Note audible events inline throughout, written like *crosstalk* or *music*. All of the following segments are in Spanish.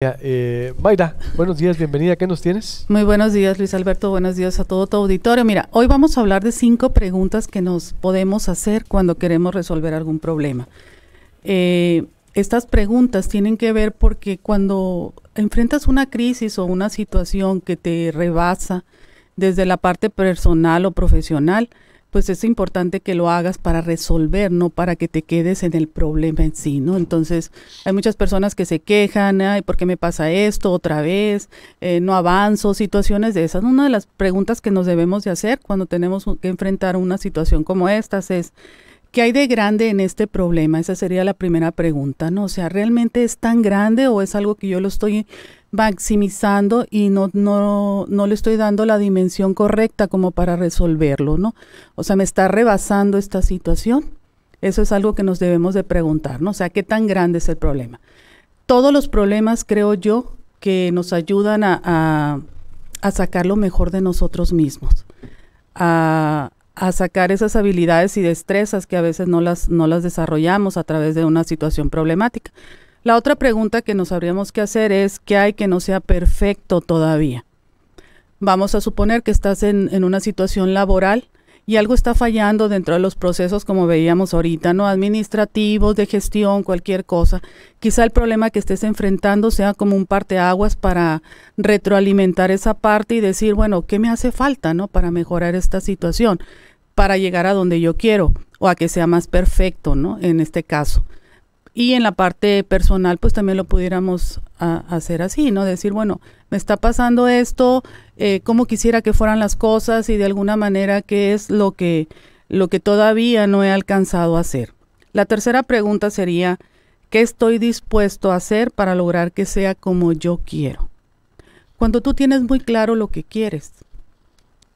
Eh, Mayra, buenos días, bienvenida. ¿Qué nos tienes? Muy buenos días, Luis Alberto. Buenos días a todo tu auditorio. Mira, hoy vamos a hablar de cinco preguntas que nos podemos hacer cuando queremos resolver algún problema. Eh, estas preguntas tienen que ver porque cuando enfrentas una crisis o una situación que te rebasa desde la parte personal o profesional, pues es importante que lo hagas para resolver, no para que te quedes en el problema en sí, ¿no? Entonces, hay muchas personas que se quejan, ay, ¿por qué me pasa esto otra vez? Eh, no avanzo, situaciones de esas. Una de las preguntas que nos debemos de hacer cuando tenemos que enfrentar una situación como estas es, ¿Qué hay de grande en este problema? Esa sería la primera pregunta, ¿no? O sea, ¿realmente es tan grande o es algo que yo lo estoy maximizando y no, no, no le estoy dando la dimensión correcta como para resolverlo, ¿no? O sea, me está rebasando esta situación. Eso es algo que nos debemos de preguntar, ¿no? O sea, ¿qué tan grande es el problema? Todos los problemas, creo yo, que nos ayudan a, a, sacar lo mejor de nosotros mismos, a, a, sacar esas habilidades y destrezas que a veces no las, no las desarrollamos a través de una situación problemática. La otra pregunta que nos habríamos que hacer es, ¿qué hay que no sea perfecto todavía? Vamos a suponer que estás en, una situación laboral y algo está fallando dentro de los procesos, como veíamos ahorita, ¿no? Administrativos, de gestión, cualquier cosa. Quizá el problema que estés enfrentando sea como un parteaguas para retroalimentar esa parte y decir, bueno, ¿qué me hace falta, ¿no? Para mejorar esta situación, para llegar a donde yo quiero o a que sea más perfecto, ¿no? En este caso. Y en la parte personal, pues también lo pudiéramos hacer así, ¿no? Decir, bueno, me está pasando esto, eh, cómo quisiera que fueran las cosas y de alguna manera qué es lo que, lo que todavía no he alcanzado a hacer. La tercera pregunta sería, ¿qué estoy dispuesto a hacer para lograr que sea como yo quiero? Cuando tú tienes muy claro lo que quieres,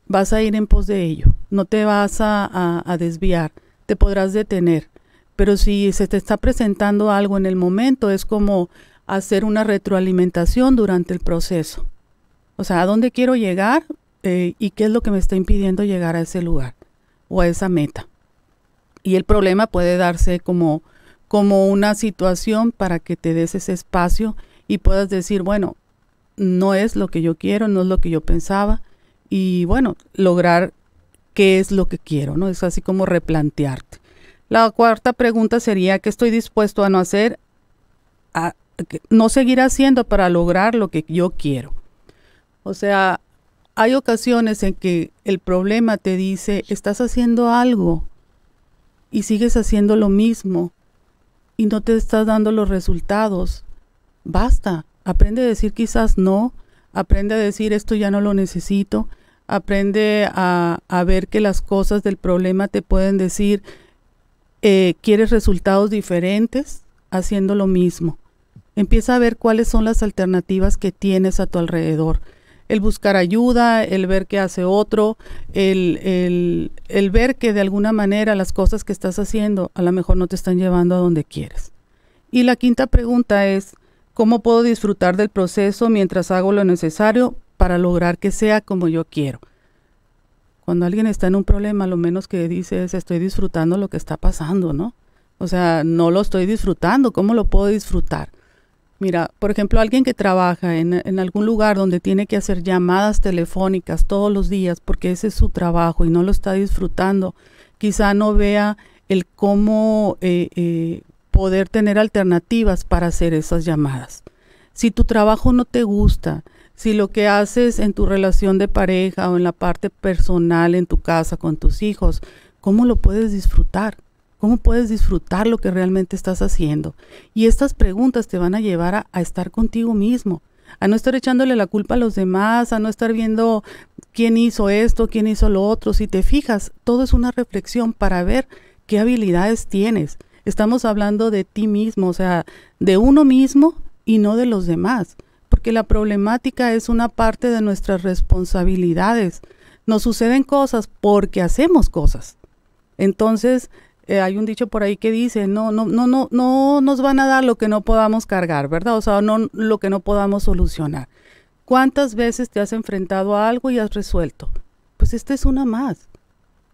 vas a ir en pos de ello, no te vas a desviar, te podrás detener, pero si se te está presentando algo en el momento, es como hacer una retroalimentación durante el proceso. O sea, ¿a dónde quiero llegar eh, y qué es lo que me está impidiendo llegar a ese lugar o a esa meta? Y el problema puede darse como, como una situación para que te des ese espacio y puedas decir, bueno, no es lo que yo quiero, no es lo que yo pensaba, y bueno, lograr qué es lo que quiero, ¿no? Es así como replantearte. La cuarta pregunta sería, ¿qué estoy dispuesto a no hacer, a, no seguir haciendo para lograr lo que yo quiero? O sea, hay ocasiones en que el problema te dice, estás haciendo algo y sigues haciendo lo mismo y no te estás dando los resultados. Basta, aprende a decir quizás no, aprende a decir esto ya no lo necesito, aprende a, a ver que las cosas del problema te pueden decir, eh, quieres resultados diferentes haciendo lo mismo. Empieza a ver cuáles son las alternativas que tienes a tu alrededor. El buscar ayuda, el ver qué hace otro, el, el ver que de alguna manera las cosas que estás haciendo a lo mejor no te están llevando a donde quieres. Y la quinta pregunta es, ¿cómo puedo disfrutar del proceso mientras hago lo necesario para lograr que sea como yo quiero? cuando alguien está en un problema, lo menos que dice es estoy disfrutando lo que está pasando, ¿no? O sea, no lo estoy disfrutando, ¿cómo lo puedo disfrutar? Mira, por ejemplo, alguien que trabaja en, algún lugar donde tiene que hacer llamadas telefónicas todos los días porque ese es su trabajo y no lo está disfrutando, quizá no vea el cómo eh, eh, poder tener alternativas para hacer esas llamadas. Si tu trabajo no te gusta, si lo que haces en tu relación de pareja o en la parte personal, en tu casa, con tus hijos, ¿cómo lo puedes disfrutar? ¿Cómo puedes disfrutar lo que realmente estás haciendo? Y estas preguntas te van a llevar a, estar contigo mismo, a no estar echándole la culpa a los demás, a no estar viendo quién hizo esto, quién hizo lo otro. Si te fijas, todo es una reflexión para ver qué habilidades tienes. Estamos hablando de ti mismo, o sea, de uno mismo y no de los demás porque la problemática es una parte de nuestras responsabilidades. Nos suceden cosas porque hacemos cosas. Entonces, eh, hay un dicho por ahí que dice, no, no, no, no, no nos van a dar lo que no podamos cargar, ¿verdad? O sea, no lo que no podamos solucionar. ¿Cuántas veces te has enfrentado a algo y has resuelto? Pues esta es una más.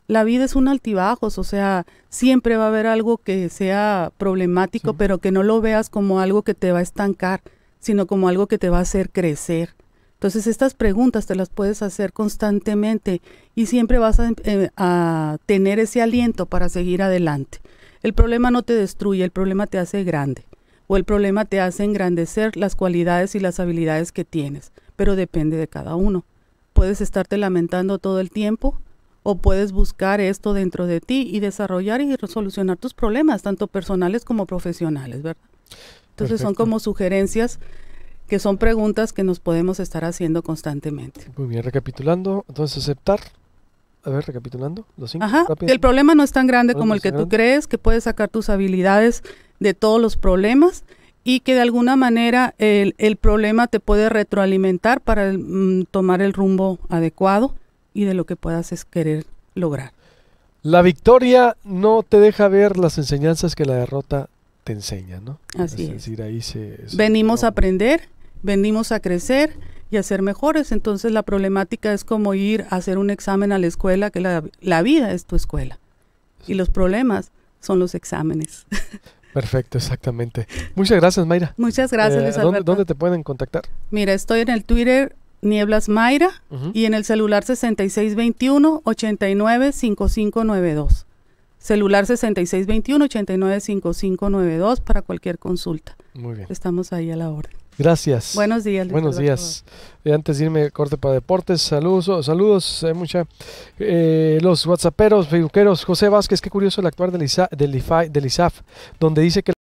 La vida es un altibajos, o sea, siempre va a haber algo que sea problemático, pero que no lo veas como algo que te va a estancar sino como algo que te va a hacer crecer. Entonces estas preguntas te las puedes hacer constantemente y siempre vas em, eh, a, tener ese aliento para seguir adelante. El problema no te destruye, el problema te hace grande o el problema te hace engrandecer las cualidades y las habilidades que tienes, pero depende de cada uno. Puedes estarte lamentando todo el tiempo o puedes buscar esto dentro de ti y desarrollar y solucionar tus problemas, tanto personales como profesionales, ¿verdad? Entonces son como sugerencias que son preguntas que nos podemos estar haciendo constantemente. Muy bien, recapitulando, entonces aceptar. A ver, recapitulando, los cinco. Ajá, el problema no es tan grande como el que tú crees, que puedes sacar tus habilidades de todos los problemas y que de alguna manera el, problema te puede retroalimentar para mm, tomar el rumbo adecuado y de lo que puedas es querer lograr. La victoria no te deja ver las enseñanzas que la derrota enseña, ¿no? Así es. Venimos a aprender, venimos a crecer y a ser mejores. Entonces la problemática es como ir a hacer un examen a la escuela, que la, vida es tu escuela. Y los problemas son los exámenes. *laughs* Perfecto, exactamente. Muchas gracias, Mayra. Muchas gracias, eh, ¿dónde, te pueden contactar? Mira, estoy en el Twitter Nieblas Mayra y en el celular 6621 895592. Celular 6621-895592 para cualquier consulta. Muy bien. Estamos ahí a la orden. Gracias. Buenos días. Buenos días. Eh, antes de irme, corte para deportes. Saludos, saludos, hay eh, mucha. Eh, los whatsapperos, facebookeros. José Vázquez, qué curioso el actuar del, ISA, del ISAF, donde dice que